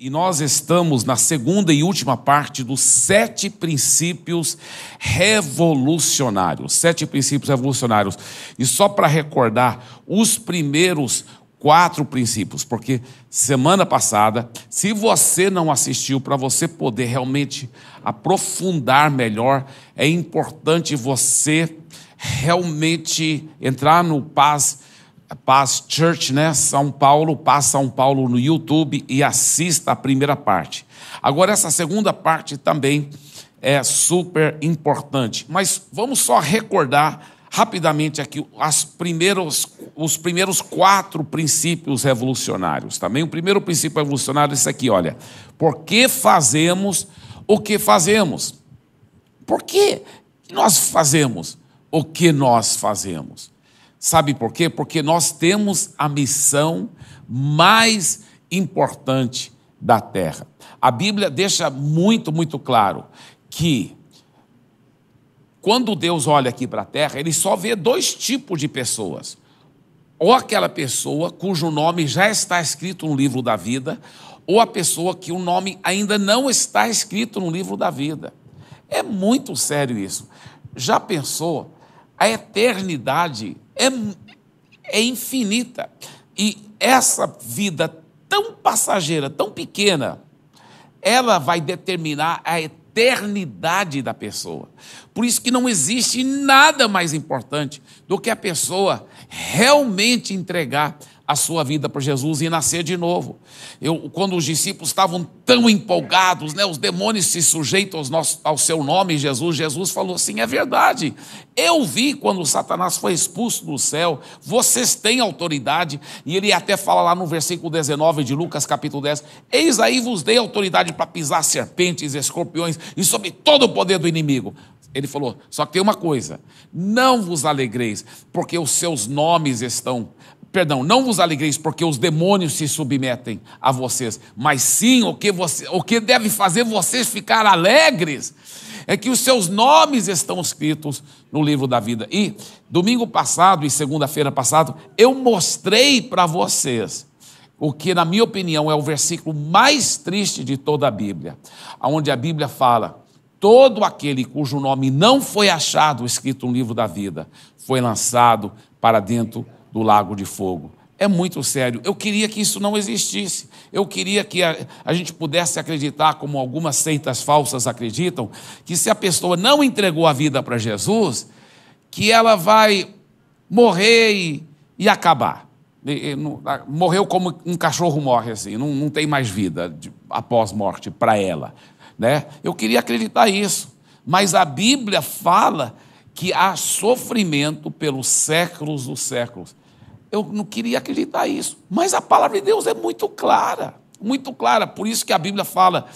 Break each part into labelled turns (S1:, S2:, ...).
S1: E nós estamos na segunda e última parte dos sete princípios revolucionários. Sete princípios revolucionários. E só para recordar os primeiros quatro princípios, porque semana passada, se você não assistiu, para você poder realmente aprofundar melhor, é importante você realmente entrar no Paz Paz Church, né? São Paulo, Paz São Paulo no YouTube e assista a primeira parte. Agora, essa segunda parte também é super importante, mas vamos só recordar rapidamente aqui as primeiros, os primeiros quatro princípios revolucionários. Também tá o primeiro princípio revolucionário é esse aqui, olha. Por que fazemos o que fazemos? Por que nós fazemos o que nós fazemos? Sabe por quê? Porque nós temos a missão mais importante da terra. A Bíblia deixa muito, muito claro que quando Deus olha aqui para a terra, ele só vê dois tipos de pessoas. Ou aquela pessoa cujo nome já está escrito no livro da vida, ou a pessoa que o nome ainda não está escrito no livro da vida. É muito sério isso. Já pensou? A eternidade é, é infinita. E essa vida tão passageira, tão pequena, ela vai determinar a eternidade da pessoa. Por isso que não existe nada mais importante do que a pessoa realmente entregar a sua vida para Jesus e nascer de novo. Eu, quando os discípulos estavam tão empolgados, né, os demônios se sujeitam aos nosso, ao seu nome, Jesus, Jesus falou assim: é verdade, eu vi quando Satanás foi expulso do céu, vocês têm autoridade, e ele até fala lá no versículo 19 de Lucas, capítulo 10: Eis aí vos dei autoridade para pisar serpentes, escorpiões e sobre todo o poder do inimigo. Ele falou: só que tem uma coisa, não vos alegreis, porque os seus nomes estão perdão, não vos alegreis porque os demônios se submetem a vocês, mas sim o que, você, o que deve fazer vocês ficar alegres é que os seus nomes estão escritos no livro da vida. E domingo passado e segunda-feira passado, eu mostrei para vocês o que, na minha opinião, é o versículo mais triste de toda a Bíblia, onde a Bíblia fala: todo aquele cujo nome não foi achado escrito no livro da vida foi lançado para dentro do Lago de Fogo. É muito sério. Eu queria que isso não existisse. Eu queria que a, a, gente pudesse acreditar, como algumas seitas falsas acreditam, que se a pessoa não entregou a vida para Jesus, que ela vai morrer e, e acabar. E, e, não, morreu como um cachorro morre, assim, não, não tem mais vida de, após morte para ela. Né? Eu queria acreditar isso. Mas a Bíblia fala que há sofrimento pelos séculos dos séculos. Eu não queria acreditar isso. Mas a palavra de Deus é muito clara, muito clara. Por isso que a Bíblia fala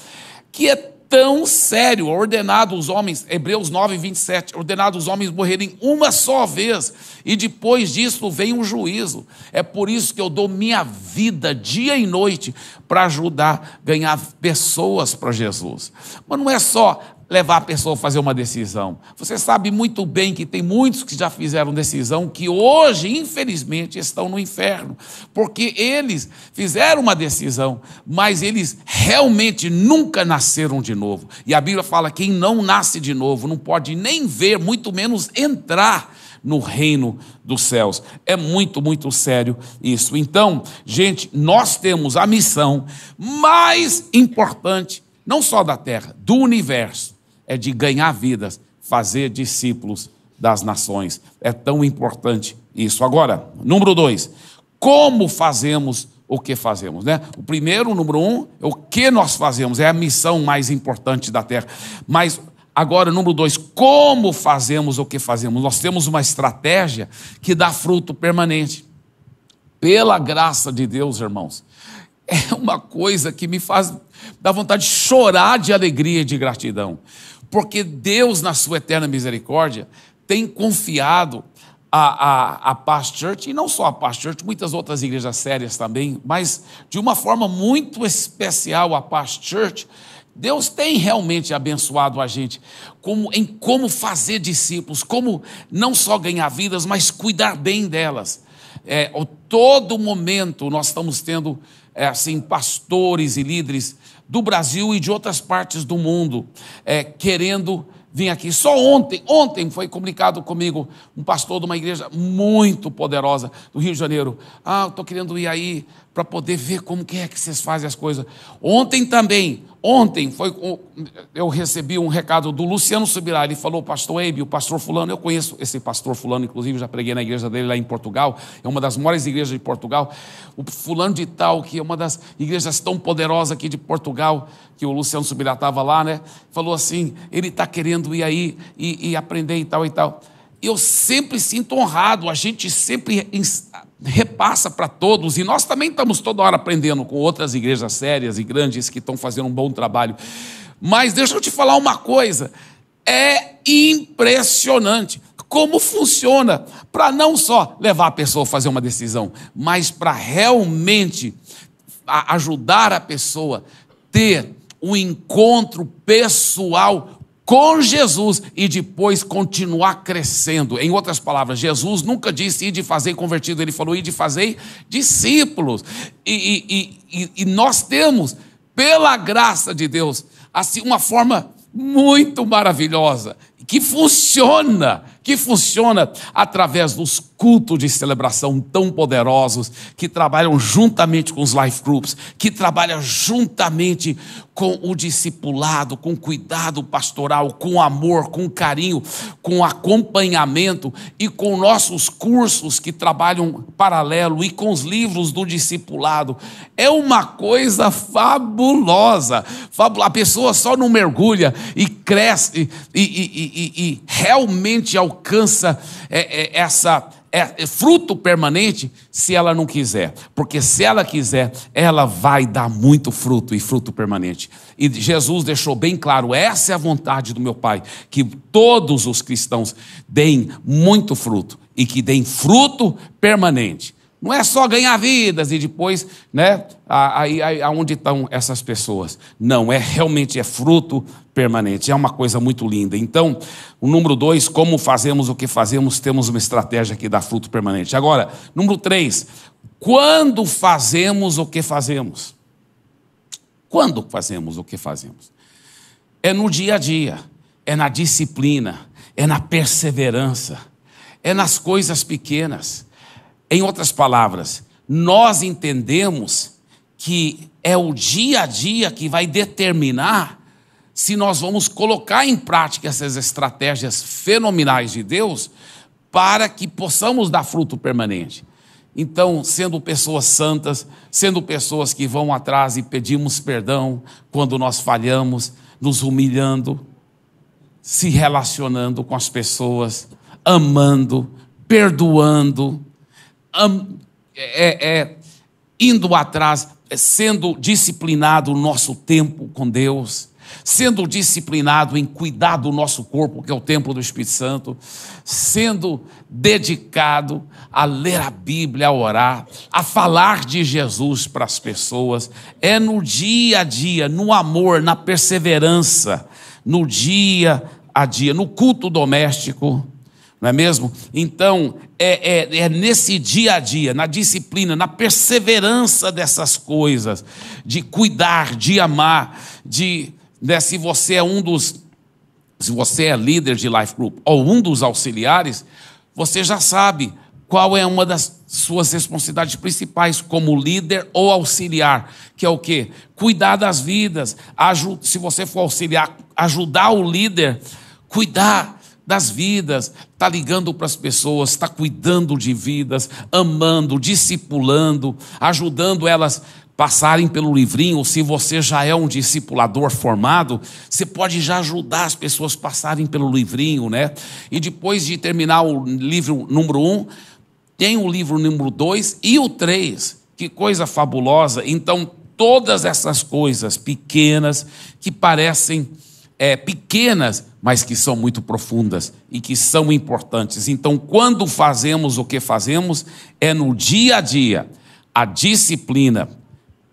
S1: que é tão sério, ordenado os homens, Hebreus 9, 27, ordenado os homens morrerem uma só vez, e depois disso vem um juízo. É por isso que eu dou minha vida, dia e noite, para ajudar, a ganhar pessoas para Jesus. Mas não é só levar a pessoa a fazer uma decisão. Você sabe muito bem que tem muitos que já fizeram decisão que hoje, infelizmente, estão no inferno, porque eles fizeram uma decisão, mas eles realmente nunca nasceram de novo. E a Bíblia fala: quem não nasce de novo não pode nem ver, muito menos entrar no reino dos céus. É muito, muito sério isso. Então, gente, nós temos a missão mais importante, não só da terra, do universo é de ganhar vidas, fazer discípulos das nações. É tão importante isso. Agora, número dois, como fazemos o que fazemos, né? O primeiro, número um, é o que nós fazemos, é a missão mais importante da terra. Mas Agora, número dois, como fazemos o que fazemos? Nós temos uma estratégia que dá fruto permanente. Pela graça de Deus, irmãos. É uma coisa que me faz dar vontade de chorar de alegria e de gratidão porque Deus, na sua eterna misericórdia, tem confiado a, a, a Past Church, e não só a Past Church, muitas outras igrejas sérias também, mas de uma forma muito especial a Past Church, Deus tem realmente abençoado a gente como, em como fazer discípulos, como não só ganhar vidas, mas cuidar bem delas. É, todo momento nós estamos tendo é, assim pastores e líderes do Brasil e de outras partes do mundo é, querendo vir aqui. Só ontem, ontem foi comunicado comigo um pastor de uma igreja muito poderosa do Rio de Janeiro. Ah, estou querendo ir aí para poder ver como que é que vocês fazem as coisas. Ontem também, ontem foi eu recebi um recado do Luciano Subirá, ele falou, pastor Eibe, o pastor fulano, eu conheço esse pastor fulano, inclusive já preguei na igreja dele lá em Portugal, é uma das maiores igrejas de Portugal, o fulano de tal, que é uma das igrejas tão poderosas aqui de Portugal, que o Luciano Subirá estava lá, né, falou assim, ele está querendo ir aí e, e aprender e tal e tal, eu sempre sinto honrado, a gente sempre repassa para todos, e nós também estamos toda hora aprendendo com outras igrejas sérias e grandes que estão fazendo um bom trabalho. Mas deixa eu te falar uma coisa: é impressionante como funciona para não só levar a pessoa a fazer uma decisão, mas para realmente ajudar a pessoa a ter um encontro pessoal com Jesus e depois continuar crescendo. Em outras palavras, Jesus nunca disse ir de fazer convertido, ele falou ir de fazer discípulos. E, e, e, e nós temos, pela graça de Deus, assim uma forma muito maravilhosa que funciona, que funciona através dos cultos de celebração tão poderosos, que trabalham juntamente com os life groups, que trabalham juntamente com o discipulado, com cuidado pastoral, com amor, com carinho, com acompanhamento e com nossos cursos que trabalham paralelo e com os livros do discipulado. É uma coisa fabulosa. A pessoa só não mergulha e cresce e, e, e e, e realmente alcança é, é, essa é, é, fruto permanente se ela não quiser, porque se ela quiser, ela vai dar muito fruto e fruto permanente. E Jesus deixou bem claro: essa é a vontade do meu Pai, que todos os cristãos deem muito fruto e que deem fruto permanente. Não é só ganhar vidas e depois, né, aí, aonde estão essas pessoas. Não, é realmente é fruto permanente, é uma coisa muito linda. Então, o número dois, como fazemos o que fazemos, temos uma estratégia que dá fruto permanente. Agora, número três, quando fazemos o que fazemos? Quando fazemos o que fazemos? É no dia a dia, é na disciplina, é na perseverança, é nas coisas pequenas em outras palavras, nós entendemos que é o dia a dia que vai determinar se nós vamos colocar em prática essas estratégias fenomenais de Deus para que possamos dar fruto permanente. Então, sendo pessoas santas, sendo pessoas que vão atrás e pedimos perdão quando nós falhamos, nos humilhando, se relacionando com as pessoas, amando, perdoando, é, é, é, indo atrás, é, sendo disciplinado o nosso tempo com Deus, sendo disciplinado em cuidar do nosso corpo, que é o templo do Espírito Santo, sendo dedicado a ler a Bíblia, a orar, a falar de Jesus para as pessoas, é no dia a dia, no amor, na perseverança, no dia a dia, no culto doméstico, não é mesmo? Então, é, é, é, nesse dia a dia, na disciplina, na perseverança dessas coisas, de cuidar, de amar, de. Né, se você é um dos. Se você é líder de Life Group ou um dos auxiliares, você já sabe qual é uma das suas responsabilidades principais como líder ou auxiliar, que é o quê? Cuidar das vidas. Se você for auxiliar, ajudar o líder, cuidar das vidas, está ligando para as pessoas, está cuidando de vidas, amando, discipulando, ajudando elas passarem pelo livrinho, ou se você já é um discipulador formado, você pode já ajudar as pessoas passarem pelo livrinho, né? E depois de terminar o livro número um, tem o livro número dois e o três. Que coisa fabulosa! Então, todas essas coisas pequenas que parecem é, pequenas, mas que são muito profundas e que são importantes. Então, quando fazemos o que fazemos, é no dia a dia. A disciplina,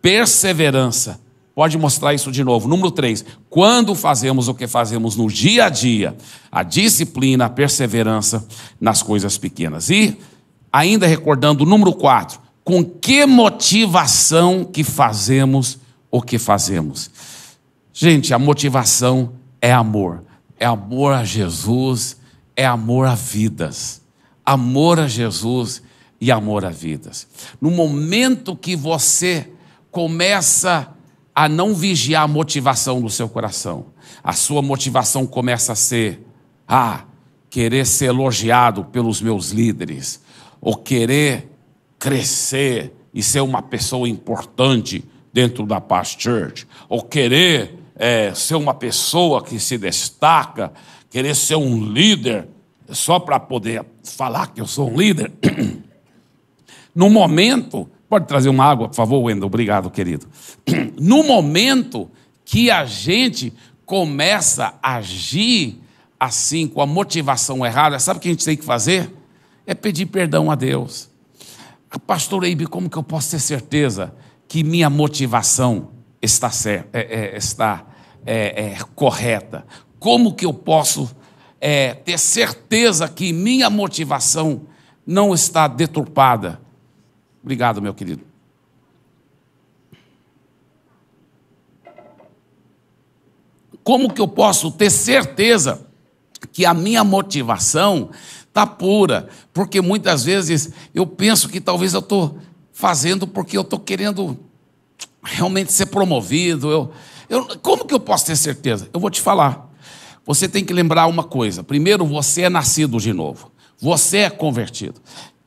S1: perseverança. Pode mostrar isso de novo. Número 3. Quando fazemos o que fazemos no dia a dia, a disciplina, a perseverança nas coisas pequenas. E, ainda recordando, número 4. Com que motivação que fazemos o que fazemos? Gente, a motivação é amor. É amor a Jesus, é amor a vidas. Amor a Jesus e amor a vidas. No momento que você começa a não vigiar a motivação do seu coração, a sua motivação começa a ser: ah, querer ser elogiado pelos meus líderes, ou querer crescer e ser uma pessoa importante dentro da Past Church, ou querer é, ser uma pessoa que se destaca, querer ser um líder, só para poder falar que eu sou um líder. No momento, pode trazer uma água, por favor, Wendel, obrigado, querido. No momento que a gente começa a agir assim, com a motivação errada, sabe o que a gente tem que fazer? É pedir perdão a Deus. Ah, pastor Eibe, como que eu posso ter certeza que minha motivação está, certa, é, é, está é, é, correta? Como que eu posso é, ter certeza que minha motivação não está deturpada? Obrigado, meu querido. Como que eu posso ter certeza que a minha motivação está pura? Porque muitas vezes eu penso que talvez eu estou fazendo porque eu estou querendo realmente ser promovido, eu eu, como que eu posso ter certeza? Eu vou te falar. Você tem que lembrar uma coisa. Primeiro, você é nascido de novo. Você é convertido.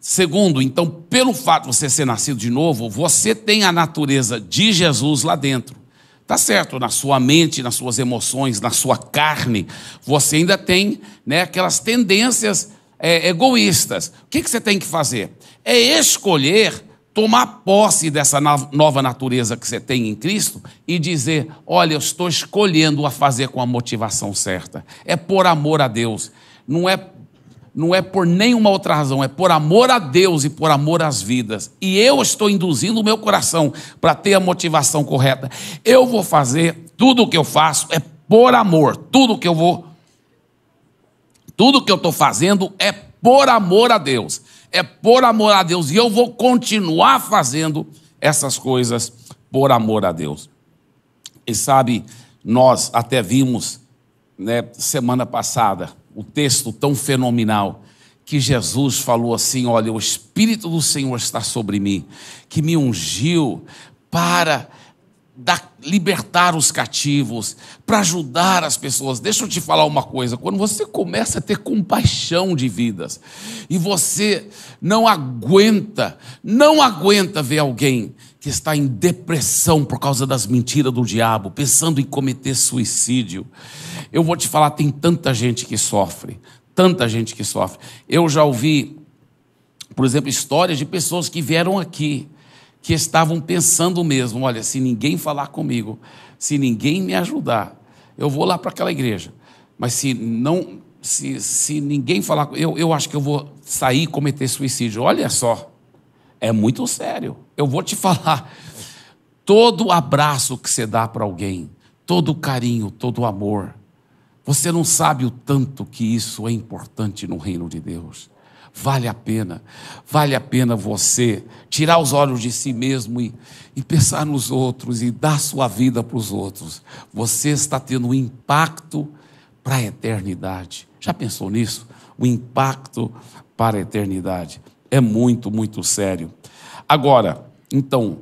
S1: Segundo, então, pelo fato de você ser nascido de novo, você tem a natureza de Jesus lá dentro. Tá certo, na sua mente, nas suas emoções, na sua carne, você ainda tem né, aquelas tendências é, egoístas. O que, que você tem que fazer? É escolher tomar posse dessa nova natureza que você tem em Cristo e dizer: olha, eu estou escolhendo a fazer com a motivação certa. É por amor a Deus. Não é, não é por nenhuma outra razão, é por amor a Deus e por amor às vidas. E eu estou induzindo o meu coração para ter a motivação correta. Eu vou fazer tudo o que eu faço é por amor. Tudo que eu vou. Tudo que eu estou fazendo é por amor a Deus é por amor a Deus. E eu vou continuar fazendo essas coisas por amor a Deus. E sabe, nós até vimos né, semana passada o texto tão fenomenal que Jesus falou assim: Olha, o Espírito do Senhor está sobre mim, que me ungiu para da, libertar os cativos, para ajudar as pessoas. Deixa eu te falar uma coisa: quando você começa a ter compaixão de vidas e você não aguenta, não aguenta ver alguém que está em depressão por causa das mentiras do diabo, pensando em cometer suicídio, eu vou te falar: tem tanta gente que sofre, tanta gente que sofre. Eu já ouvi, por exemplo, histórias de pessoas que vieram aqui que estavam pensando mesmo: olha, se ninguém falar comigo, se ninguém me ajudar, eu vou lá para aquela igreja. Mas se não, se, se ninguém falar, eu, eu acho que eu vou sair e cometer suicídio. Olha só, é muito sério. Eu vou te falar. Todo abraço que você dá para alguém, todo carinho, todo amor, você não sabe o tanto que isso é importante no reino de Deus vale a pena. Vale a pena você tirar os olhos de si mesmo e, e pensar nos outros e dar sua vida para os outros. Você está tendo um impacto para a eternidade. Já pensou nisso? O impacto para a eternidade. É muito, muito sério. Agora, então,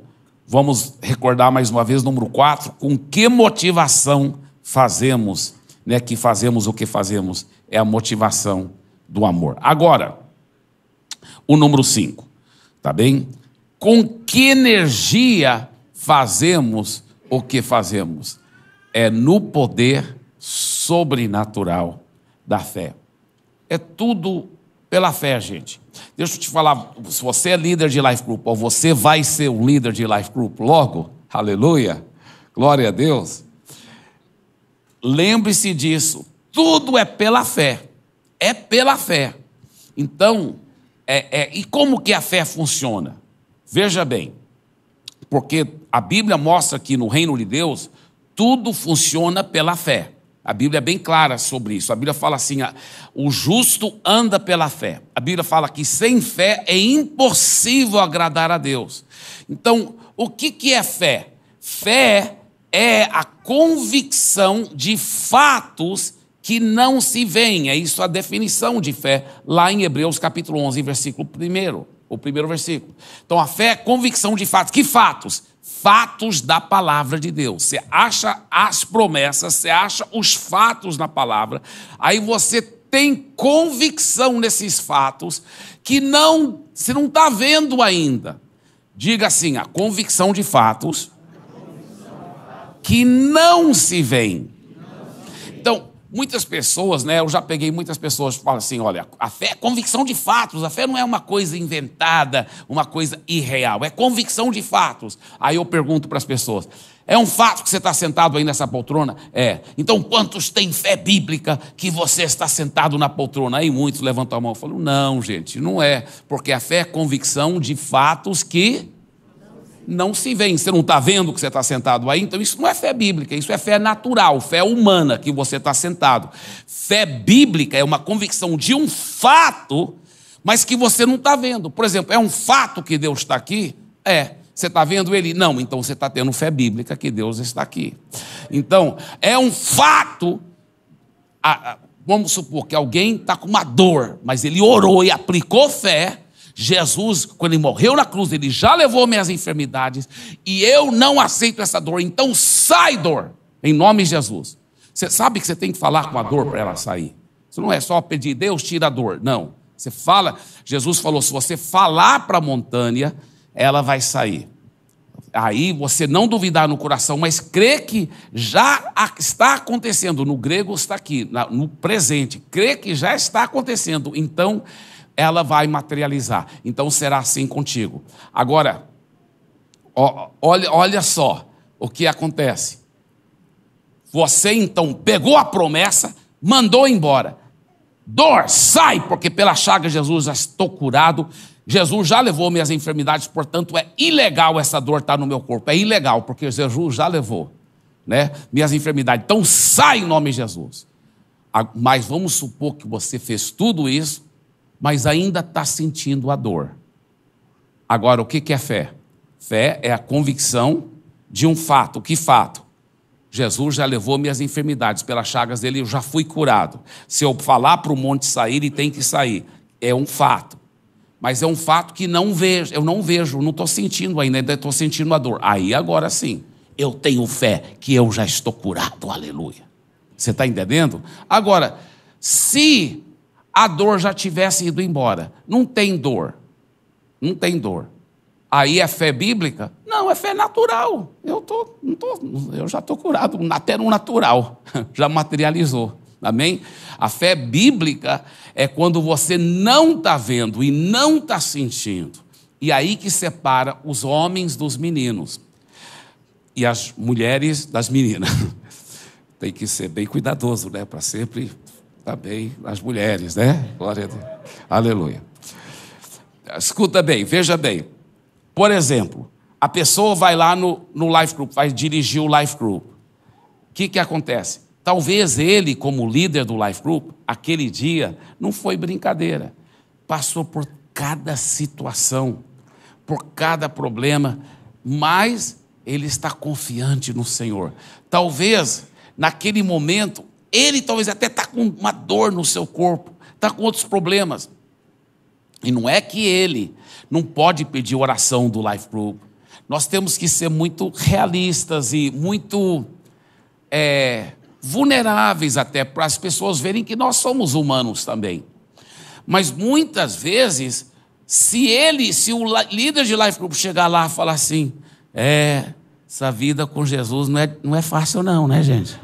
S1: vamos recordar mais uma vez, número 4, com que motivação fazemos, né? Que fazemos o que fazemos. É a motivação do amor. Agora, o número 5, tá bem? Com que energia fazemos o que fazemos? É no poder sobrenatural da fé. É tudo pela fé, gente. Deixa eu te falar, se você é líder de life group, ou você vai ser um líder de life group logo, aleluia, glória a Deus. Lembre-se disso, tudo é pela fé, é pela fé. Então, é, é, e como que a fé funciona? Veja bem, porque a Bíblia mostra que no reino de Deus tudo funciona pela fé. A Bíblia é bem clara sobre isso. A Bíblia fala assim: o justo anda pela fé. A Bíblia fala que sem fé é impossível agradar a Deus. Então, o que, que é fé? Fé é a convicção de fatos que não se veem. É isso a definição de fé, lá em Hebreus capítulo 11, versículo 1, o primeiro versículo. Então a fé é convicção de fatos. Que fatos? Fatos da palavra de Deus. Você acha as promessas, você acha os fatos na palavra, aí você tem convicção nesses fatos que não, você não está vendo ainda. Diga assim, a convicção de fatos que não se vem Muitas pessoas, né, eu já peguei muitas pessoas que falam assim: olha, a fé é convicção de fatos, a fé não é uma coisa inventada, uma coisa irreal, é convicção de fatos. Aí eu pergunto para as pessoas: é um fato que você está sentado aí nessa poltrona? É. Então, quantos têm fé bíblica que você está sentado na poltrona? Aí muitos levantam a mão e falam: não, gente, não é, porque a fé é convicção de fatos que não se vê, Você não está vendo que você está sentado aí? Então, isso não é fé bíblica, isso é fé natural, fé humana que você está sentado. Fé bíblica é uma convicção de um fato, mas que você não está vendo. Por exemplo, é um fato que Deus está aqui? É. Você está vendo ele? Não, então você está tendo fé bíblica que Deus está aqui. Então, é um fato. Vamos supor que alguém está com uma dor, mas ele orou e aplicou fé Jesus, quando ele morreu na cruz, ele já levou minhas enfermidades e eu não aceito essa dor. Então sai dor, em nome de Jesus. Você sabe que você tem que falar com a dor para ela sair. Isso não é só pedir, Deus tira a dor. Não. Você fala, Jesus falou: se você falar para a montanha, ela vai sair. Aí você não duvidar no coração, mas crê que já está acontecendo. No grego está aqui, no presente. Crê que já está acontecendo. Então ela vai materializar. Então será assim contigo. Agora, olha, olha só o que acontece. Você então pegou a promessa, mandou embora. Dor, sai, porque pela chaga Jesus já estou curado. Jesus já levou minhas enfermidades, portanto é ilegal essa dor estar tá no meu corpo. É ilegal, porque Jesus já levou né, minhas enfermidades. Então sai em nome de Jesus. Ah, mas vamos supor que você fez tudo isso mas ainda está sentindo a dor. Agora, o que é fé? Fé é a convicção de um fato. Que fato? Jesus já levou minhas enfermidades, pelas chagas dele eu já fui curado. Se eu falar para o monte sair, ele tem que sair. É um fato. Mas é um fato que não vejo, eu não vejo, não estou sentindo ainda, ainda estou sentindo a dor. Aí agora sim, eu tenho fé que eu já estou curado, aleluia. Você está entendendo? Agora, se a dor já tivesse ido embora. Não tem dor. Não tem dor. Aí é fé bíblica? Não, é fé natural. Eu, tô, tô eu já estou curado, até no natural. Já materializou. Amém? A fé bíblica é quando você não está vendo e não está sentindo. E aí que separa os homens dos meninos e as mulheres das meninas. Tem que ser bem cuidadoso, né? Para sempre também tá as mulheres, né? Glória a Deus. Aleluia. Escuta bem, veja bem. Por exemplo, a pessoa vai lá no, no Life Group, vai dirigir o Life Group. O que, que acontece? Talvez ele, como líder do Life Group, aquele dia não foi brincadeira. Passou por cada situação, por cada problema, mas ele está confiante no Senhor. Talvez naquele momento ele talvez até está com uma dor no seu corpo, está com outros problemas. E não é que ele não pode pedir oração do Life Group. Nós temos que ser muito realistas e muito é, vulneráveis até para as pessoas verem que nós somos humanos também. Mas muitas vezes, se ele, se o líder de Life Group chegar lá e falar assim, é, essa vida com Jesus não é, não é fácil não, né gente?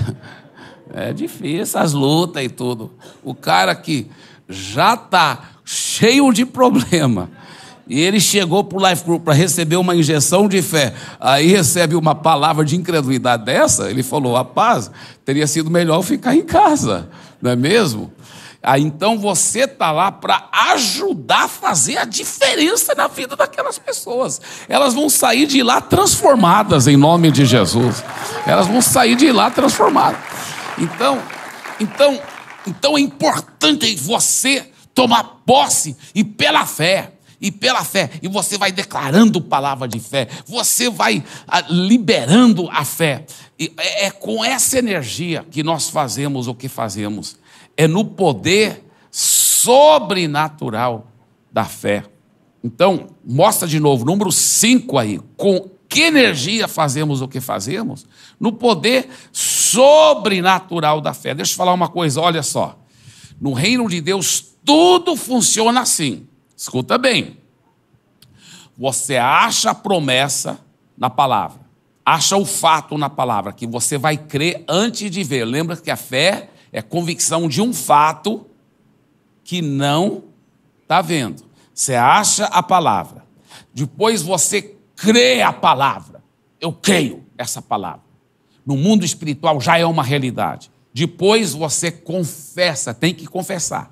S1: É difícil as lutas e tudo. O cara que já está cheio de problema. E ele chegou para o Life Group para receber uma injeção de fé. Aí recebe uma palavra de incredulidade dessa. Ele falou: rapaz, teria sido melhor ficar em casa, não é mesmo? então você está lá para ajudar a fazer a diferença na vida daquelas pessoas. Elas vão sair de lá transformadas em nome de Jesus. Elas vão sair de lá transformadas. Então, então, então é importante você tomar posse e pela fé e pela fé, e você vai declarando palavra de fé, você vai ah, liberando a fé. E é, é com essa energia que nós fazemos o que fazemos é no poder sobrenatural da fé. Então, mostra de novo, número 5 aí, com que energia fazemos o que fazemos? No poder sobrenatural da fé. Deixa eu falar uma coisa, olha só. No reino de Deus, tudo funciona assim. Escuta bem. Você acha a promessa na palavra, acha o fato na palavra, que você vai crer antes de ver. Lembra que a fé é convicção de um fato que não está vendo. Você acha a palavra. Depois você crê a palavra. Eu creio essa palavra. No mundo espiritual já é uma realidade. Depois você confessa, tem que confessar.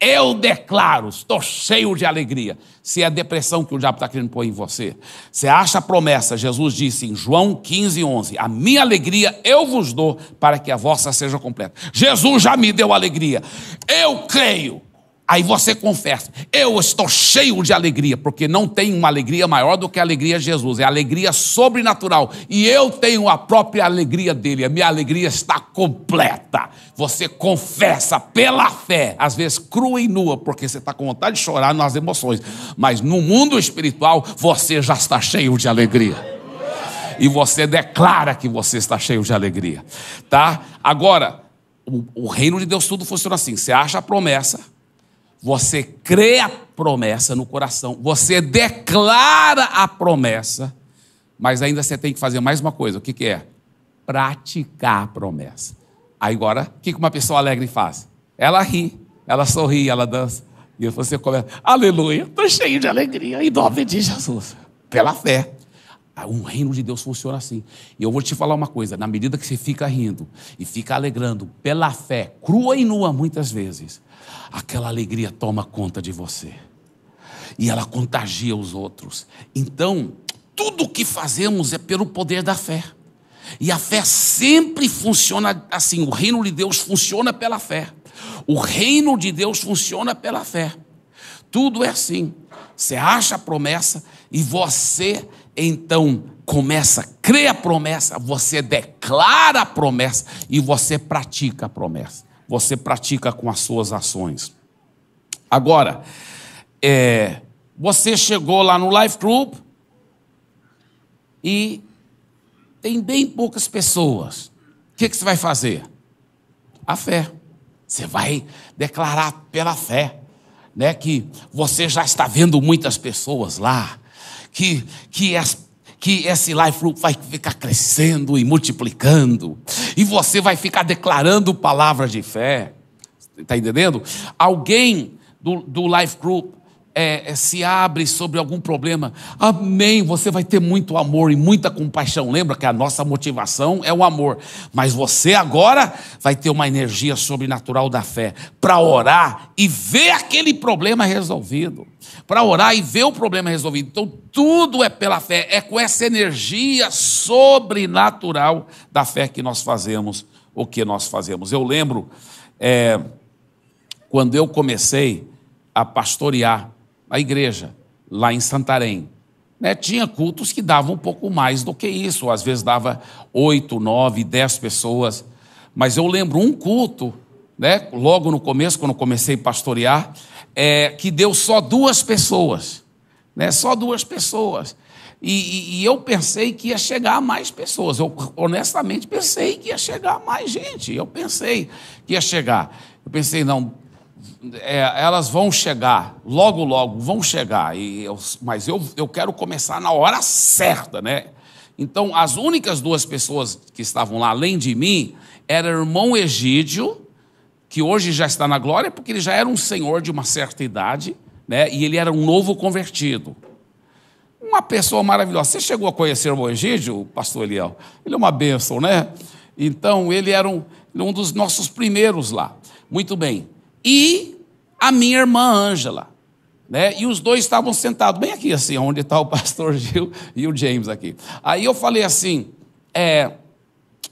S1: Eu declaro, estou cheio de alegria. Se é a depressão que o diabo está querendo pôr em você, você acha a promessa, Jesus disse em João 15, 11: A minha alegria eu vos dou para que a vossa seja completa. Jesus já me deu alegria. Eu creio Aí você confessa: Eu estou cheio de alegria, porque não tem uma alegria maior do que a alegria de Jesus, é alegria sobrenatural. E eu tenho a própria alegria dele, a minha alegria está completa. Você confessa pela fé, às vezes crua e nua, porque você está com vontade de chorar nas emoções, mas no mundo espiritual você já está cheio de alegria e você declara que você está cheio de alegria, tá? Agora, o, o, reino de Deus tudo funciona assim: você acha a promessa, você crê a promessa no coração, você declara a promessa, mas ainda você tem que fazer mais uma coisa: o que, que é? Praticar a promessa. Aí agora, o que uma pessoa alegre faz? Ela ri, ela sorri, ela dança. E você começa, aleluia, estou cheio de alegria, e nome de Jesus, pela fé. O ah, reino de Deus funciona assim. E eu vou te falar uma coisa: na medida que você fica rindo e fica alegrando pela fé, crua e nua muitas vezes, aquela alegria toma conta de você. E ela contagia os outros. Então, tudo o que fazemos é pelo poder da fé. E a fé sempre funciona assim: o reino de Deus funciona pela fé. O reino de Deus funciona pela fé. Tudo é assim. Você acha a promessa e você então começa a crer a promessa, você declara a promessa e você pratica a promessa você pratica com as suas ações. Agora, é, você chegou lá no Life Group e tem bem poucas pessoas. O que, que você vai fazer? A fé. Você vai declarar pela fé, né? Que você já está vendo muitas pessoas lá, que, que as que esse life group vai ficar crescendo e multiplicando, e você vai ficar declarando palavras de fé. Está entendendo? Alguém do, do life group é, é, se abre sobre algum problema, amém. Você vai ter muito amor e muita compaixão. Lembra que a nossa motivação é o amor, mas você agora vai ter uma energia sobrenatural da fé para orar e ver aquele problema resolvido, para orar e ver o problema resolvido. Então, tudo é pela fé, é com essa energia sobrenatural da fé que nós fazemos o que nós fazemos. Eu lembro é, quando eu comecei a pastorear a igreja, lá em Santarém. Né? Tinha cultos que davam um pouco mais do que isso, às vezes dava oito, nove, dez pessoas. Mas eu lembro um culto, né? logo no começo, quando comecei a pastorear, é, que deu só duas pessoas. Né? Só duas pessoas. E, e, e, eu pensei que ia chegar mais pessoas. Eu honestamente pensei que ia chegar mais gente. Eu pensei que ia chegar. Eu pensei, não, é, elas vão chegar, logo, logo vão chegar, e eu, mas eu, eu quero começar na hora certa, né? Então, as únicas duas pessoas que estavam lá além de mim era irmão Egídio, que hoje já está na glória, porque ele já era um senhor de uma certa idade, né? E ele era um novo convertido. Uma pessoa maravilhosa. Você chegou a conhecer o irmão Egídio, pastor Eliel? Ele é uma bênção, né? Então, ele era um, é um dos nossos primeiros lá. Muito bem e a minha irmã Ângela. Né? E os dois estavam sentados bem aqui, assim, onde está o pastor Gil e o James aqui. Aí eu falei assim: é,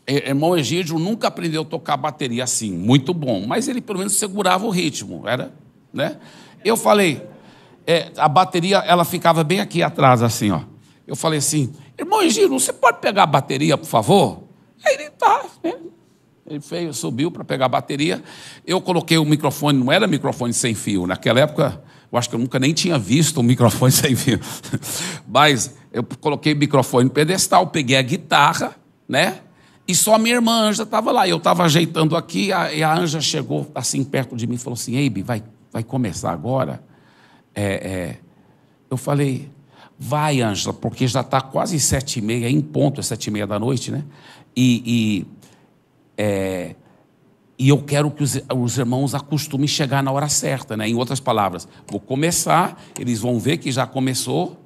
S1: é, irmão Egídio nunca aprendeu a tocar bateria assim, muito bom, mas ele pelo menos segurava o ritmo, era, né? Eu falei, é, a bateria ela ficava bem aqui atrás, assim, ó. Eu falei assim, irmão Egídio, você pode pegar a bateria, por favor? Aí ele tá, né? Ele veio, subiu para pegar a bateria. Eu coloquei o microfone, não era microfone sem fio. Naquela época, eu acho que eu nunca nem tinha visto um microfone sem fio. Mas eu coloquei o microfone no pedestal, peguei a guitarra, né? E só minha irmã Anja estava lá. Eu estava ajeitando aqui, a, e a Anja chegou assim perto de mim e falou assim: Eibe, vai, vai começar agora? É, é. Eu falei, vai, Ângela, porque já está quase sete e meia, em ponto, é sete e meia da noite, né? E, e é, e eu quero que os, os, irmãos acostumem chegar na hora certa, né? Em outras palavras, vou começar, eles vão ver que já começou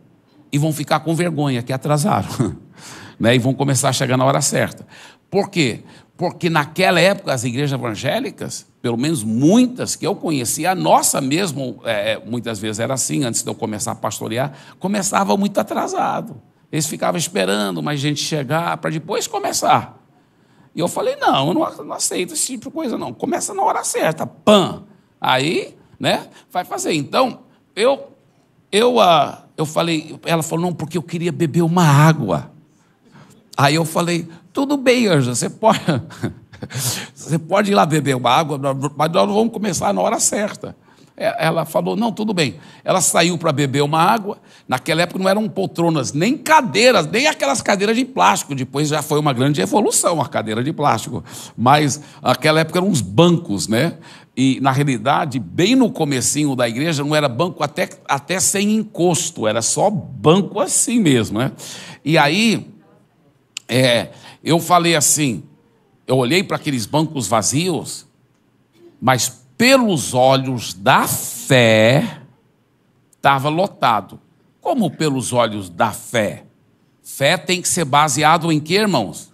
S1: e vão ficar com vergonha que atrasaram, né? E vão começar a chegar na hora certa. Por quê? Porque naquela época as igrejas evangélicas, pelo menos muitas que eu conhecia, a nossa mesmo, é, é muitas vezes era assim, antes de eu começar a pastorear, começava muito atrasado. Eles ficavam esperando mais gente chegar para depois começar. E eu falei, não, eu não, aceito esse tipo de coisa, não. Começa na hora certa, pã. Aí, né, vai fazer. Então, eu, eu, uh, eu falei, ela falou, não, porque eu queria beber uma água. Aí eu falei, tudo bem, Anja, você pode, você pode ir lá beber uma água, mas nós vamos começar na hora certa. É, ela falou: não, tudo bem. Ela saiu para beber uma água. Naquela época não eram poltronas, nem cadeiras, nem aquelas cadeiras de plástico. Depois já foi uma grande evolução a cadeira de plástico. Mas naquela época eram uns bancos, né? E, na realidade, bem no comecinho da igreja, não era banco até, até sem encosto, era só banco assim mesmo, né? E aí, é, eu falei assim, eu olhei para aqueles bancos vazios, mas pelos olhos da fé, estava lotado. Como pelos olhos da fé? Fé tem que ser baseado em quê, irmãos?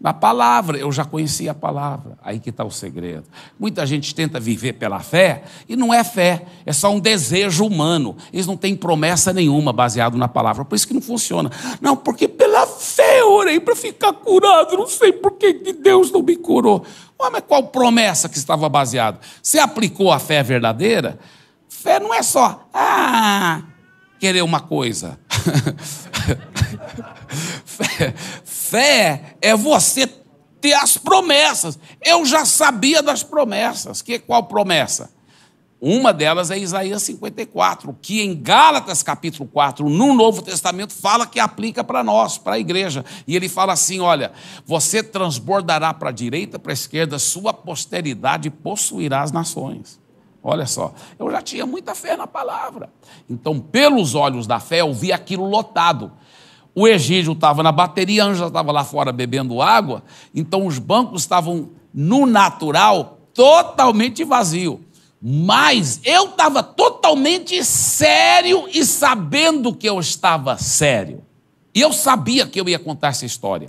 S1: Na palavra, eu já conhecia a palavra, aí que está o segredo. Muita gente tenta viver pela fé e não é fé, é só um desejo humano. Eles não têm promessa nenhuma baseado na palavra, por isso que não funciona. Não, porque pela fé eu orei para ficar curado, não sei por que Deus não me curou. Ah, mas qual promessa que estava baseado? Você aplicou a fé verdadeira? Fé não é só, ah, querer uma coisa. fé, fé é você ter as promessas. Eu já sabia das promessas. Que qual promessa? Uma delas é Isaías 54, que em Gálatas capítulo 4, no Novo Testamento, fala que aplica para nós, para a igreja. E ele fala assim: olha, você transbordará para a direita, para a esquerda, sua posteridade possuirá as nações. Olha só, eu já tinha muita fé na palavra. Então, pelos olhos da fé, eu vi aquilo lotado. O Egídio estava na bateria, a Ângela estava lá fora bebendo água, então os bancos estavam, no natural, totalmente vazios. Mas eu estava totalmente sério e sabendo que eu estava sério. E eu sabia que eu ia contar essa história.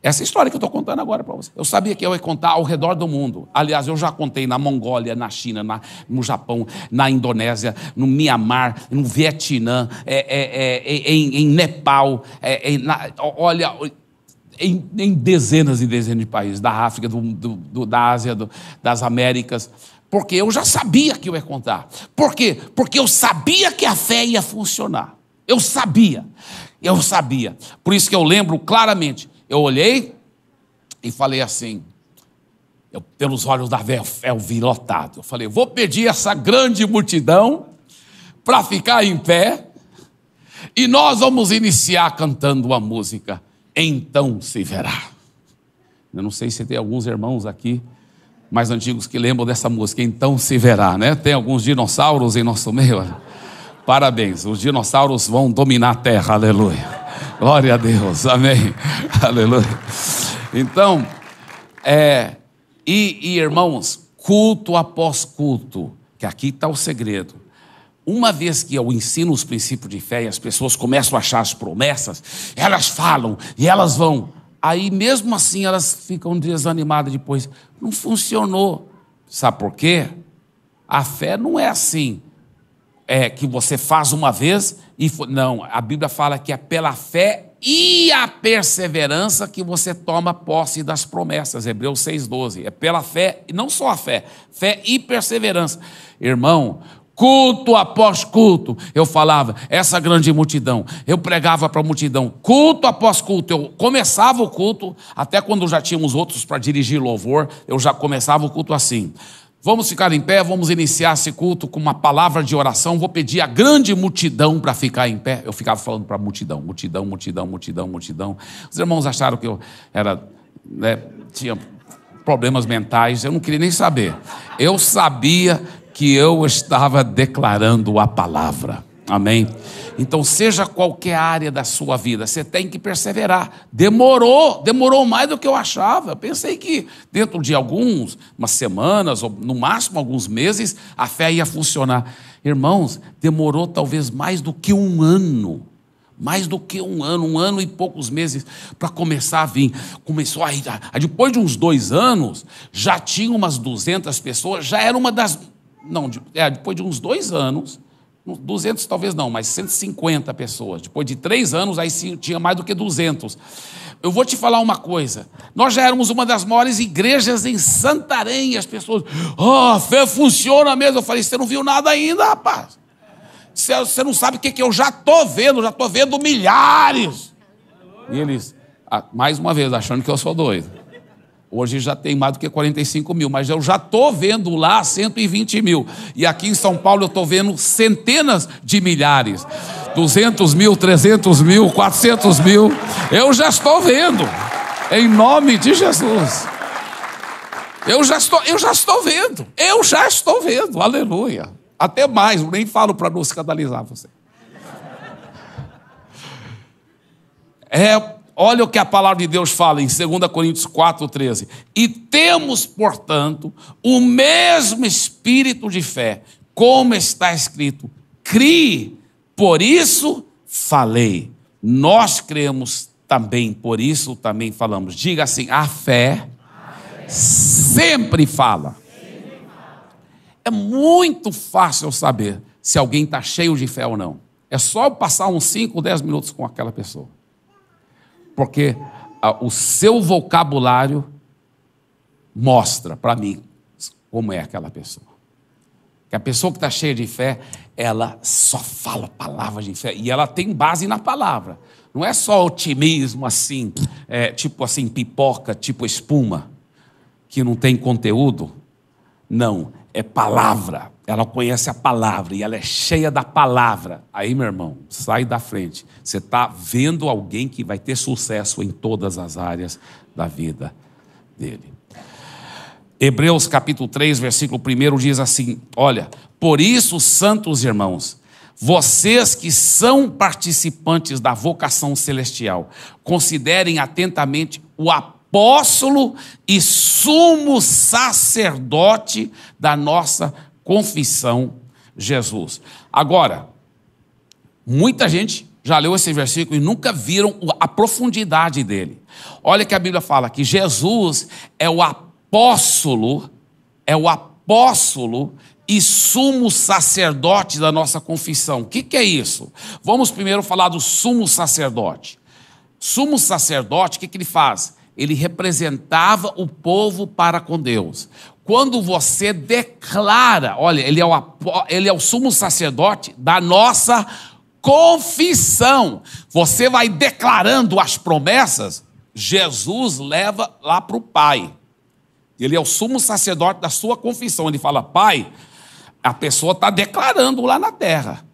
S1: Essa história que eu estou contando agora para você. Eu sabia que eu ia contar ao redor do mundo. Aliás, eu já contei na Mongólia, na China, na, no Japão, na Indonésia, no Mianmar, no Vietnã, é, é, é, é em, em, Nepal, é, na, olha, em, em, dezenas e dezenas de países, da África, do, do, do, da Ásia, das Américas. Porque eu já sabia que eu ia contar. Por quê? Porque eu sabia que a fé ia funcionar. Eu sabia. Eu sabia. Por isso que eu lembro claramente. Eu olhei e falei assim. Eu, pelos olhos da fé, eu vi lotado. Eu falei, vou pedir essa grande multidão para ficar em pé. E nós vamos iniciar cantando a música. Então se verá. Eu não sei se tem alguns irmãos aqui mais antigos que lembram dessa música, então se verá, né? Tem alguns dinossauros em nosso meio. Parabéns, os dinossauros vão dominar a terra, aleluia. Glória a Deus, amém, aleluia. Então, é, e, e irmãos, culto após culto, que aqui está o segredo. Uma vez que eu ensino os princípios de fé e as pessoas começam a achar as promessas, elas falam e elas vão. Aí, mesmo assim, elas ficam desanimadas depois. Não funcionou. Sabe por quê? A fé não é assim. É que você faz uma vez e. Não, a Bíblia fala que é pela fé e a perseverança que você toma posse das promessas. Hebreus 6,12. É pela fé, e não só a fé, fé e perseverança. Irmão, culto após culto. Eu falava, essa grande multidão. Eu pregava para a multidão, culto após culto. Eu começava o culto, até quando já tínhamos outros para dirigir louvor, eu já começava o culto assim. Vamos ficar em pé, vamos iniciar esse culto com uma palavra de oração. Vou pedir a grande multidão para ficar em pé. Eu ficava falando para a multidão, multidão, multidão, multidão, multidão. Os irmãos acharam que eu era, né, tinha problemas mentais, eu não queria nem saber. Eu sabia que eu estava declarando a palavra. Amém? Então, seja qualquer área da sua vida, você tem que perseverar. Demorou, demorou mais do que eu achava. Eu pensei que dentro de algumas semanas, ou no máximo alguns meses, a fé ia funcionar. Irmãos, demorou talvez mais do que um ano. Mais do que um ano, um ano e poucos meses para começar a vir. Começou a, a, depois de uns dois anos, já tinha umas 200 pessoas, já era uma das não, de, é, depois de uns dois anos, 200 talvez não, mas 150 pessoas. Depois de três anos, aí sim tinha mais do que 200. Eu vou te falar uma coisa. Nós já éramos uma das maiores igrejas em Santarém. As pessoas, oh, a fé funciona mesmo. Eu falei, você não viu nada ainda, rapaz. Você não sabe o que, que eu já estou vendo, já estou vendo milhares. E eles, ah, mais uma vez, achando que eu sou doido. Hoje já tem mais do que 45 mil, mas eu já estou vendo lá 120 mil. E aqui em São Paulo eu estou vendo centenas de milhares. 200 mil, 300 mil, 400 mil. Eu já estou vendo. Em nome de Jesus. Eu já estou, eu já estou vendo. Eu já estou vendo. Aleluia. Até mais, eu nem falo para não escandalizar você. É Olha o que a palavra de Deus fala em 2 Coríntios 4,13. E temos, portanto, o mesmo espírito de fé, como está escrito: crie, por isso falei. Nós cremos também, por isso também falamos. Diga assim: a fé, sempre fala. Sempre fala. É muito fácil saber se alguém está cheio de fé ou não. É só passar uns 5 ou 10 minutos com aquela pessoa porque ah, o seu vocabulário mostra para mim como é aquela pessoa. Que a pessoa que está cheia de fé, ela só fala palavras de fé e ela tem base na palavra. Não é só otimismo assim, é, tipo assim pipoca, tipo espuma, que não tem conteúdo. Não, é palavra, ela conhece a palavra e ela é cheia da palavra. Aí, meu irmão, sai da frente. Você está vendo alguém que vai ter sucesso em todas as áreas da vida dele. Hebreus capítulo 3, versículo 1 diz assim: Olha, por isso, santos irmãos, vocês que são participantes da vocação celestial, considerem atentamente o apóstolo e sumo sacerdote da nossa confissão Jesus. Agora, muita gente já leu esse versículo e nunca viram a profundidade dele. Olha que a Bíblia fala que Jesus é o apóstolo, é o apóstolo e sumo sacerdote da nossa confissão. O que, que é isso? Vamos primeiro falar do sumo sacerdote. Sumo sacerdote, o que, que ele faz? Ele representava o povo para com Deus quando você declara, olha, ele é o, ele é o sumo sacerdote da nossa confissão. Você vai declarando as promessas, Jesus leva lá para o Pai. Ele é o sumo sacerdote da sua confissão. Ele fala, Pai, a pessoa está declarando lá na terra,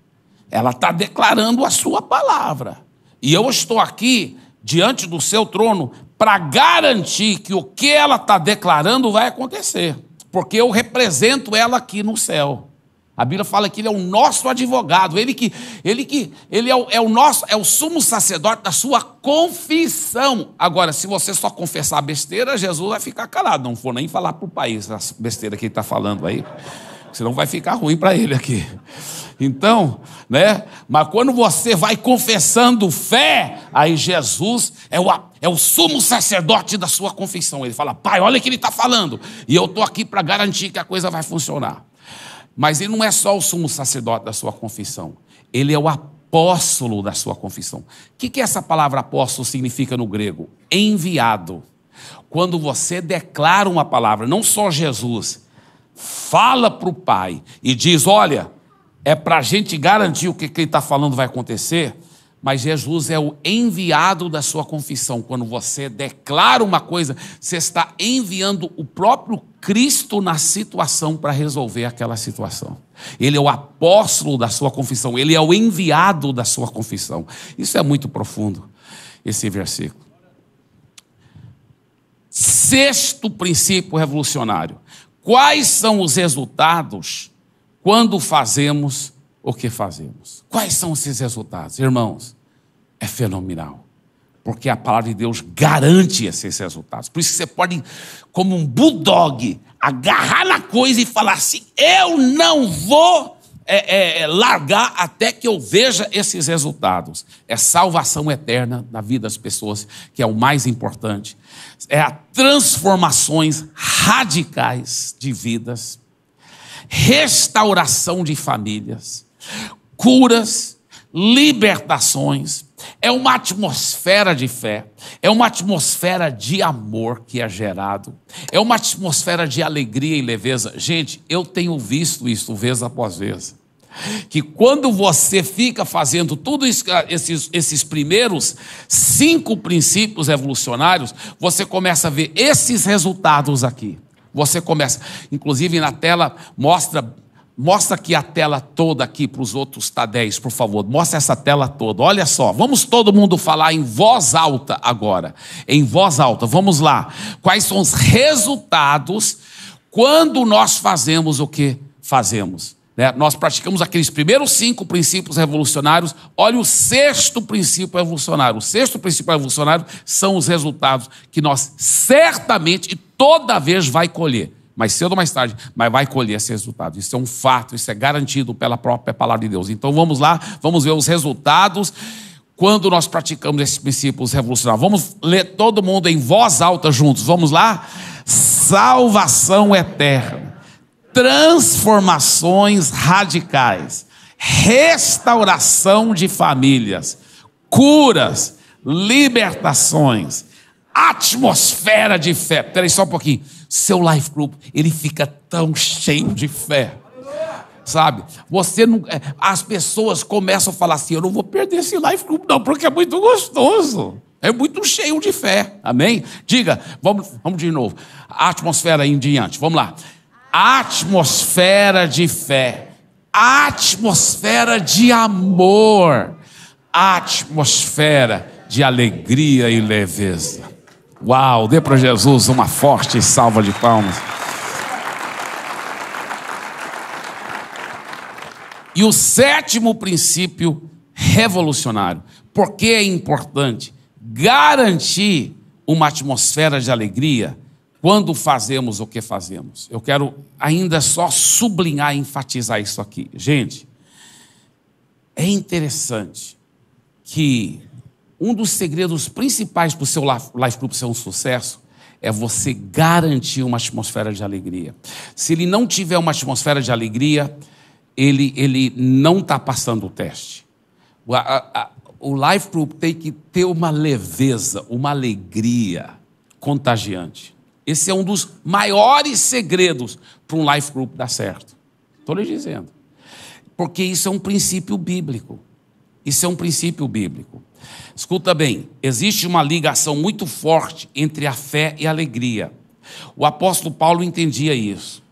S1: ela está declarando a sua palavra. E eu estou aqui diante do seu trono para garantir que o que ela está declarando vai acontecer porque eu represento ela aqui no céu. A Bíblia fala que ele é o nosso advogado, ele que ele que ele é o, é o nosso, é o sumo sacerdote da sua confissão. Agora, se você só confessar besteira, Jesus vai ficar calado, não for nem falar para o país as besteiras que ele está falando aí senão vai ficar ruim para ele aqui. Então, né? Mas quando você vai confessando fé, aí Jesus é o, é o sumo sacerdote da sua confissão. Ele fala, pai, olha o que ele está falando. E eu estou aqui para garantir que a coisa vai funcionar. Mas ele não é só o sumo sacerdote da sua confissão, ele é o apóstolo da sua confissão. O que, que essa palavra apóstolo significa no grego? Enviado. Quando você declara uma palavra, não só Jesus, fala para o pai e diz: olha, é para a gente garantir o que, que ele está falando vai acontecer, mas Jesus é o enviado da sua confissão. Quando você declara uma coisa, você está enviando o próprio Cristo na situação para resolver aquela situação. Ele é o apóstolo da sua confissão, ele é o enviado da sua confissão. Isso é muito profundo, esse versículo. Sexto princípio revolucionário: Quais são os resultados quando fazemos o que fazemos? Quais são esses resultados, irmãos? É fenomenal, porque a palavra de Deus garante esses resultados. Por isso você pode, como um bulldog, agarrar na coisa e falar assim: eu não vou é, é, é, largar até que eu veja esses resultados. É salvação eterna na vida das pessoas, que é o mais importante é a transformações radicais de vidas, restauração de famílias, curas, libertações. É uma atmosfera de fé, é uma atmosfera de amor que é gerado, é uma atmosfera de alegria e leveza. Gente, eu tenho visto isso vez após vez que quando você fica fazendo todos ah, esses, esses primeiros cinco princípios revolucionários, você começa a ver esses resultados aqui. Você começa, inclusive na tela mostra Mostra aqui a tela toda aqui para os outros Tadéis, tá por favor. Mostra essa tela toda. Olha só, vamos todo mundo falar em voz alta agora. Em voz alta, vamos lá. Quais são os resultados quando nós fazemos o que fazemos? Né? Nós praticamos aqueles primeiros cinco princípios revolucionários. Olha o sexto princípio revolucionário. O sexto princípio revolucionário são os resultados que nós certamente e toda vez vai colher. Mais cedo ou mais tarde, mas vai colher esse resultado. Isso é um fato, isso é garantido pela própria palavra de Deus. Então vamos lá, vamos ver os resultados quando nós praticamos esses princípios revolucionários. Vamos ler todo mundo em voz alta juntos. Vamos lá? Salvação eterna transformações radicais, restauração de famílias, curas, libertações, atmosfera de fé. Peraí só um pouquinho. Seu life group, ele fica tão cheio de fé. Sabe? Você não é, as pessoas começam a falar assim: "Eu não vou perder esse life group não, porque é muito gostoso". É muito cheio de fé. Amém? Diga, vamos, vamos de novo. A atmosfera aí em diante. Vamos lá atmosfera de fé, atmosfera de amor, atmosfera de alegria e leveza. Uau, dê para Jesus uma forte salva de palmas. E o sétimo princípio revolucionário, Por que é importante garantir uma atmosfera de alegria quando fazemos o que fazemos. Eu quero ainda só sublinhar, enfatizar isso aqui. Gente, é interessante que um dos segredos principais para o seu life group ser um sucesso é você garantir uma atmosfera de alegria. Se ele não tiver uma atmosfera de alegria, ele, ele não está passando o teste. O, a, a, o life group tem que ter uma leveza, uma alegria contagiante. Esse é um dos maiores segredos para um life group dar certo. Estou lhe dizendo. Porque isso é um princípio bíblico. Isso é um princípio bíblico. Escuta bem, existe uma ligação muito forte entre a fé e a alegria. O apóstolo Paulo entendia isso.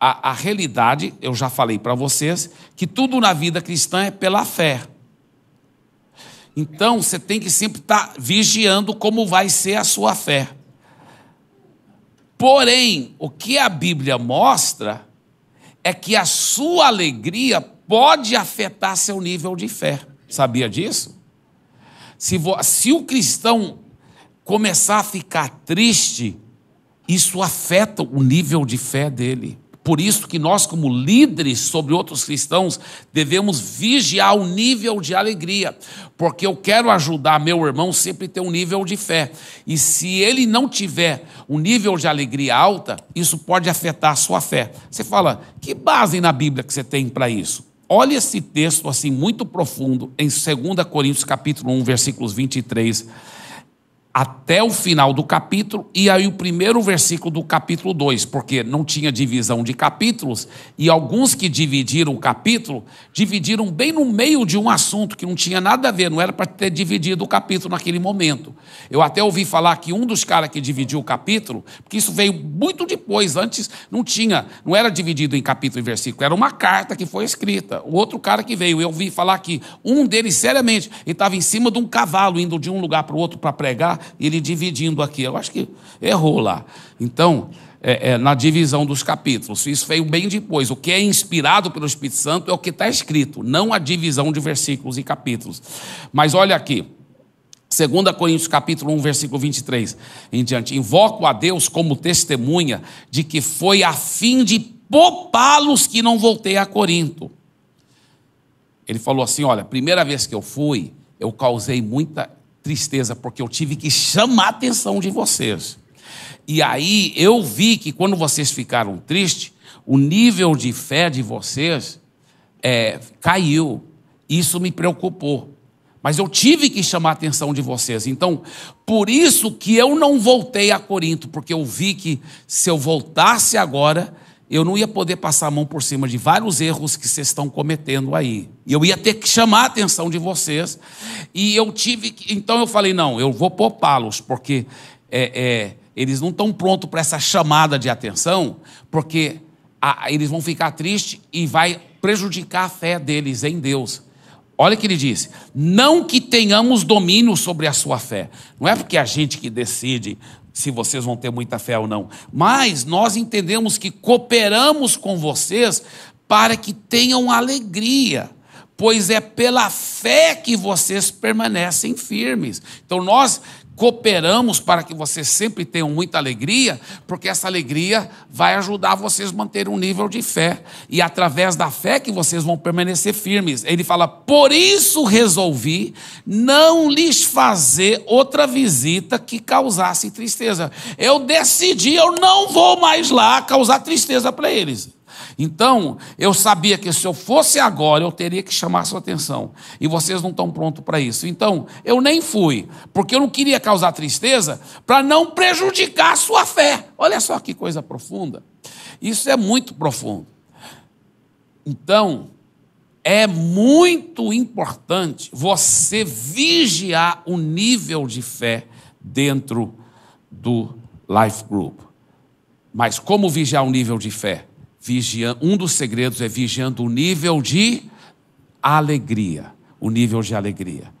S1: A, a realidade, eu já falei para vocês, que tudo na vida cristã é pela fé. Então você tem que sempre estar tá vigiando como vai ser a sua fé. Porém, o que a Bíblia mostra é que a sua alegria pode afetar seu nível de fé. Sabia disso? Se, se o cristão começar a ficar triste, isso afeta o nível de fé dele. Por isso que nós, como líderes sobre outros cristãos, devemos vigiar o nível de alegria, porque eu quero ajudar meu irmão sempre a ter um nível de fé. E se ele não tiver um nível de alegria alta, isso pode afetar a sua fé. Você fala, que base na Bíblia que você tem para isso? Olha esse texto assim muito profundo em 2 Coríntios capítulo 1, versículos 23 até o final do capítulo e aí o primeiro versículo do capítulo 2, porque não tinha divisão de capítulos e alguns que dividiram o capítulo dividiram bem no meio de um assunto que não tinha nada a ver, não era para ter dividido o capítulo naquele momento. Eu até ouvi falar que um dos caras que dividiu o capítulo, porque isso veio muito depois, antes não tinha, não era dividido em capítulo e versículo, era uma carta que foi escrita. O outro cara que veio, eu ouvi falar que um deles seriamente, ele estava em cima de um cavalo indo de um lugar para o outro para pregar ele dividindo aqui. Eu acho que errou lá. Então, é, é, na divisão dos capítulos. Isso veio bem depois. O que é inspirado pelo Espírito Santo é o que está escrito, não a divisão de versículos e capítulos. Mas olha aqui. 2 Coríntios capítulo 1, versículo 23 em diante. Invoco a Deus como testemunha de que foi a fim de poupá-los que não voltei a Corinto. Ele falou assim: olha, primeira vez que eu fui, eu causei muita tristeza, porque eu tive que chamar a atenção de vocês. E aí eu vi que quando vocês ficaram tristes, o nível de fé de vocês é, caiu. Isso me preocupou. Mas eu tive que chamar a atenção de vocês. Então, por isso que eu não voltei a Corinto, porque eu vi que se eu voltasse agora, eu não ia poder passar a mão por cima de vários erros que vocês estão cometendo aí. E eu ia ter que chamar a atenção de vocês. E eu tive que. Então eu falei: não, eu vou poupá-los, porque é, é, eles não estão prontos para essa chamada de atenção, porque a, eles vão ficar tristes e vai prejudicar a fé deles em Deus. Olha o que ele disse: não que tenhamos domínio sobre a sua fé. Não é porque a gente que decide se vocês vão ter muita fé ou não. Mas nós entendemos que cooperamos com vocês para que tenham alegria, pois é pela fé que vocês permanecem firmes. Então nós cooperamos para que vocês sempre tenham muita alegria, porque essa alegria vai ajudar vocês a manter um nível de fé, e através da fé que vocês vão permanecer firmes. Ele fala: Por isso resolvi não lhes fazer outra visita que causasse tristeza. Eu decidi, eu não vou mais lá causar tristeza para eles. Então, eu sabia que se eu fosse agora, eu teria que chamar sua atenção. E vocês não estão prontos para isso. Então, eu nem fui, porque eu não queria causar tristeza para não prejudicar a sua fé. Olha só que coisa profunda. Isso é muito profundo. Então, é muito importante você vigiar o nível de fé dentro do life group. Mas como vigiar o nível de fé? vigiando, um dos segredos é vigiando o nível de alegria, o nível de alegria.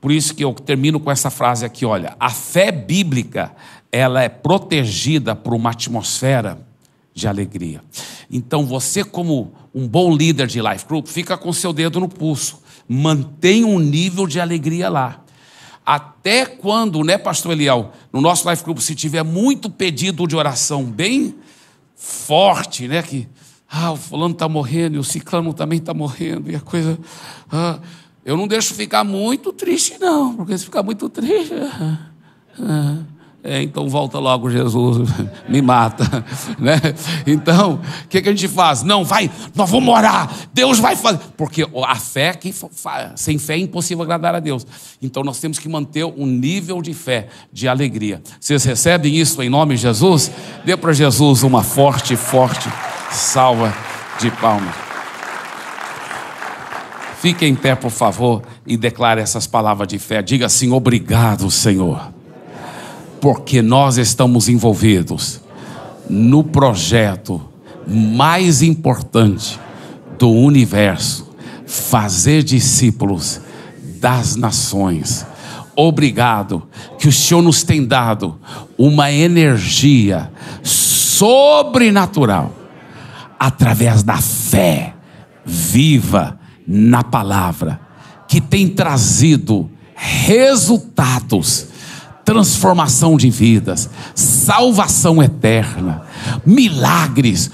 S1: Por isso que eu termino com essa frase aqui, olha, a fé bíblica, ela é protegida por uma atmosfera de alegria. Então você como um bom líder de life group, fica com seu dedo no pulso, mantém um nível de alegria lá. Até quando, né, pastor Eliel, no nosso life group se tiver muito pedido de oração bem forte, né? Que ah, o fulano está morrendo e o ciclano também está morrendo, e a coisa. Ah, eu não deixo ficar muito triste, não, porque se ficar muito triste. Ah, ah. É, então volta logo, Jesus, me mata. Né? Então, o que, que a gente faz? Não, vai, nós vamos orar, Deus vai fazer. Porque a fé, que sem fé é impossível agradar a Deus. Então nós temos que manter um nível de fé, de alegria. Vocês recebem isso em nome de Jesus? Dê para Jesus uma forte, forte salva de palmas. Fique em pé, por favor, e declare essas palavras de fé. Diga assim: obrigado, Senhor porque nós estamos envolvidos no projeto mais importante do universo fazer discípulos das nações. Obrigado, que o Senhor nos tem dado uma energia sobrenatural através da fé viva na palavra, que tem trazido resultados transformação de vidas, salvação eterna, milagres,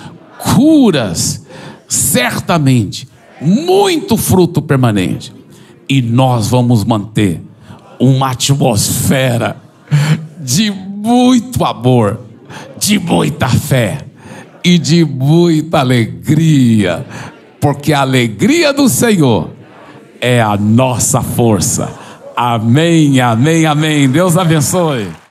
S1: curas, certamente, muito fruto permanente. E nós vamos manter uma atmosfera de muito amor, de muita fé e de muita alegria, porque a alegria do Senhor é a nossa força. Amém, amém, amém. Deus abençoe.